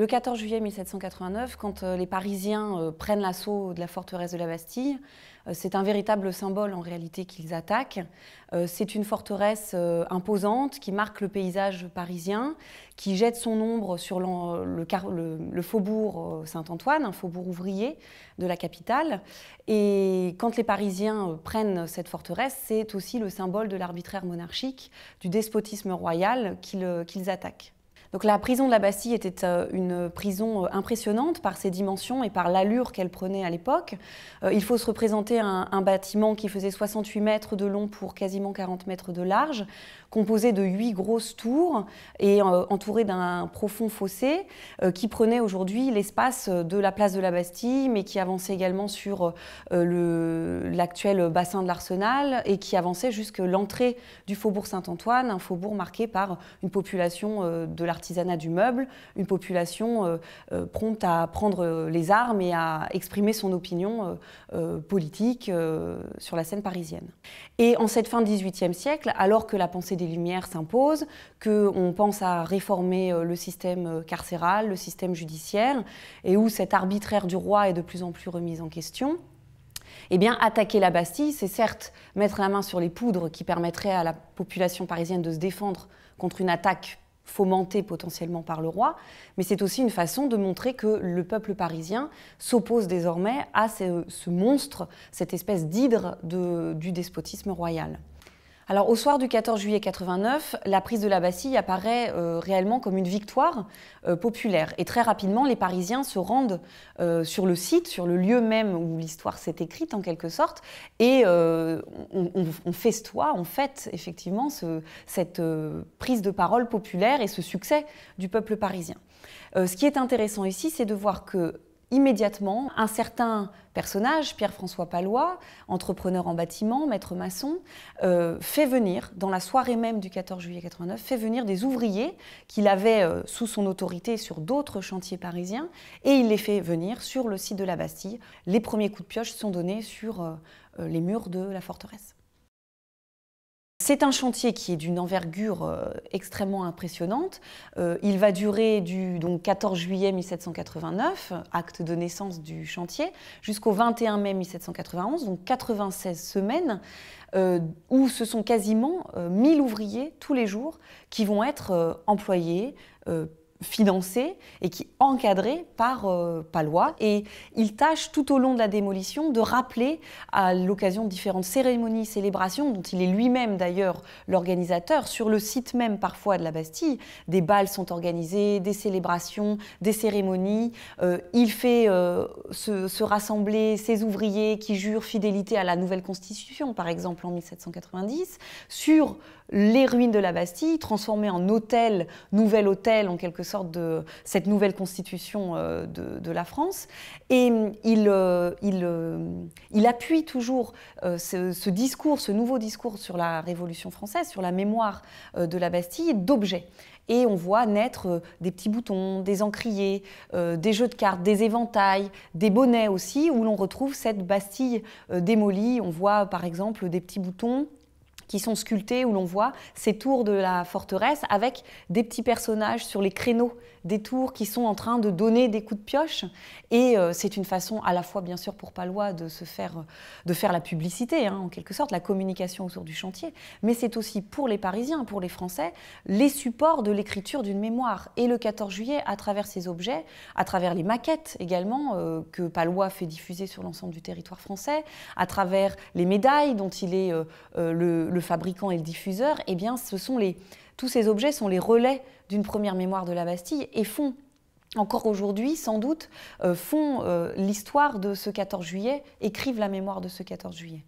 Le 14 juillet 1789, quand euh, les Parisiens euh, prennent l'assaut de la forteresse de la Bastille, euh, c'est un véritable symbole en réalité qu'ils attaquent. C'est une forteresse imposante qui marque le paysage parisien, qui jette son ombre sur le, faubourg Saint-Antoine, un faubourg ouvrier de la capitale. Et quand les Parisiens prennent cette forteresse, c'est aussi le symbole de l'arbitraire monarchique, du despotisme royal qu'ils attaquent. Donc la prison de la Bastille était euh, une prison euh, impressionnante par ses dimensions et par l'allure qu'elle prenait à l'époque. Euh, il faut se représenter un, bâtiment qui faisait 68 mètres de long pour quasiment 40 mètres de large, composé de huit grosses tours et entouré d'un profond fossé qui prenait aujourd'hui l'espace de la place de la Bastille, mais qui avançait également sur l'actuel bassin de l'Arsenal et qui avançait jusque l'entrée du faubourg Saint-Antoine, un faubourg marqué par une population de l'Arsenal artisanat du meuble, une population euh, euh, prompte à prendre euh, les armes et à exprimer son opinion politique sur la scène parisienne. Et en cette fin XVIIIe XVIIIe siècle, alors que la pensée des Lumières s'impose, qu'on pense à réformer le système carcéral, le système judiciaire, et où cet arbitraire du roi est de plus en plus remis en question, eh bien, attaquer la Bastille, c'est certes mettre la main sur les poudres qui permettraient à la population parisienne de se défendre contre une attaque fomenté potentiellement par le roi, mais c'est aussi une façon de montrer que le peuple parisien s'oppose désormais à ce, monstre, cette espèce d'hydre du despotisme royal. Alors au soir du 14 juillet 89, la prise de la Bastille apparaît euh, réellement comme une victoire euh, populaire. Et très rapidement, les Parisiens se rendent euh, sur le site, sur le lieu même où l'histoire s'est écrite en quelque sorte, et on, festoie, on fête effectivement cette prise de parole populaire et ce succès du peuple parisien. ce qui est intéressant ici, c'est de voir que immédiatement un certain personnage, Pierre-François Palois, entrepreneur en bâtiment, maître maçon, euh, fait venir, dans la soirée même du 14 juillet 89, fait venir des ouvriers qu'il avait euh, sous son autorité sur d'autres chantiers parisiens, et il les fait venir sur le site de la Bastille. Les premiers coups de pioche sont donnés sur euh, les murs de la forteresse. C'est un chantier qui est d'une envergure euh, extrêmement impressionnante. Euh, il va durer du 14 juillet 1789, acte de naissance du chantier, jusqu'au 21 mai 1791, donc 96 semaines, euh, où ce sont quasiment 1000 ouvriers tous les jours qui vont être employés, financé et qui est encadré par euh, Palois. Et il tâche tout au long de la démolition de rappeler, à l'occasion de différentes cérémonies, célébrations, dont il est lui-même d'ailleurs l'organisateur, sur le site même parfois de la Bastille, des balles sont organisées, des célébrations, des cérémonies. Euh, il fait euh, se, se, rassembler ses ouvriers qui jurent fidélité à la nouvelle Constitution, par exemple en 1790, sur les ruines de la Bastille, transformées en hôtel, nouvel hôtel en quelque sorte sorte de cette nouvelle constitution euh, de, la France. Et hum, euh, euh, il, appuie toujours ce, ce, discours, ce nouveau discours sur la Révolution française, sur la mémoire de la Bastille, d'objets. Et on voit naître des petits boutons, des encriers, des jeux de cartes, des éventails, des bonnets aussi, où l'on retrouve cette Bastille démolie. On voit par exemple des petits boutons qui sont sculptées, où l'on voit ces tours de la forteresse avec des petits personnages sur les créneaux des tours qui sont en train de donner des coups de pioche. Et euh, c'est une façon à la fois, bien sûr, pour Palois de se faire, euh, de faire la publicité, hein, en quelque sorte, la communication autour du chantier, mais c'est aussi pour les Parisiens, pour les Français, les supports de l'écriture d'une mémoire. Et le 14 juillet, à travers ces objets, à travers les maquettes également, euh, que Palois fait diffuser sur l'ensemble du territoire français, à travers les médailles dont il est le le fabricant et le diffuseur, eh bien, tous ces objets sont les relais d'une première mémoire de la Bastille et font encore aujourd'hui, sans doute, euh, font euh, l'histoire de ce 14 juillet, écrivent la mémoire de ce 14 juillet.